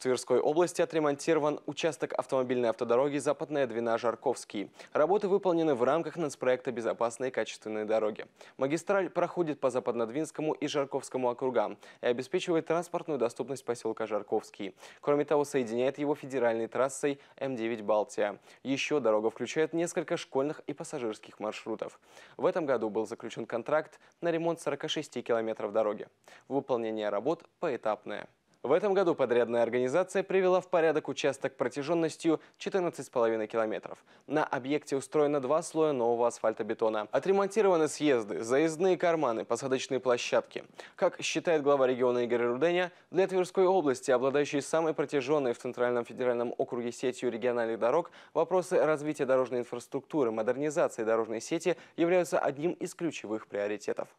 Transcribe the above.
В Тверской области отремонтирован участок автомобильной автодороги «Западная Двина Жарковский». Работы выполнены в рамках нацпроекта «Безопасные и качественные дороги». Магистраль проходит по Западнодвинскому и Жарковскому округам и обеспечивает транспортную доступность поселка Жарковский. Кроме того, соединяет его федеральной трассой М9 «Балтия». Еще дорога включает несколько школьных и пассажирских маршрутов. В этом году был заключен контракт на ремонт 46 километров дороги. Выполнение работ поэтапное. В этом году подрядная организация привела в порядок участок протяженностью 14,5 километров. На объекте устроено два слоя нового асфальтобетона. Отремонтированы съезды, заездные карманы, посадочные площадки. Как считает глава региона Игорь Руденя, для Тверской области, обладающей самой протяженной в Центральном федеральном округе сетью региональных дорог, вопросы развития дорожной инфраструктуры, модернизации дорожной сети являются одним из ключевых приоритетов.